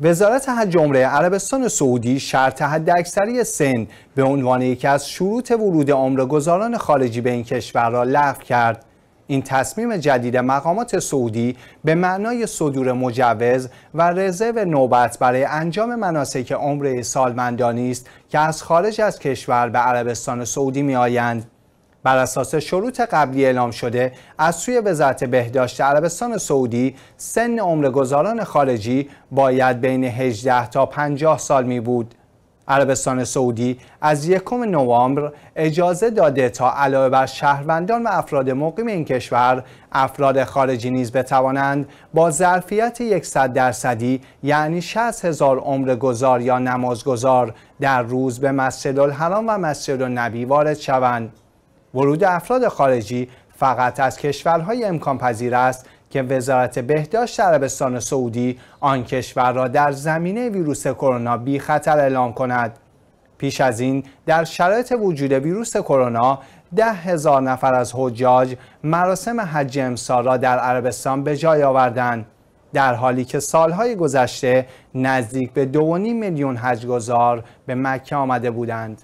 وزارت جمهوری عربستان سعودی شرط حداکثری سن به عنوان یکی از شروط ورود گذاران خارجی به این کشور را لغو کرد این تصمیم جدید مقامات سعودی به معنای صدور مجوز و رزرو نوبت برای انجام مناسک عمره سالمندانی است که از خارج از کشور به عربستان سعودی آیند. بر اساس شروط قبلی اعلام شده از سوی وزارت بهداشت عربستان سعودی سن عمرگذاران خارجی باید بین 18 تا 50 سال می بود. عربستان سعودی از یکم نوامبر اجازه داده تا علاوه بر شهروندان و افراد مقیم این کشور افراد خارجی نیز بتوانند با ظرفیت 100 درصدی یعنی 60 هزار عمر گذار یا نمازگذار در روز به مسجد الحرام و مسجد النبی وارد شوند ورود افراد خارجی فقط از کشورهای امکان پذیر است که وزارت بهداشت عربستان سعودی آن کشور را در زمینه ویروس کرونا بی خطر اعلام کند. پیش از این در شرایط وجود ویروس کرونا ده هزار نفر از حجاج مراسم حج امسال را در عربستان به جای آوردند. در حالی که سالهای گذشته نزدیک به دو میلیون حجگزار به مکه آمده بودند.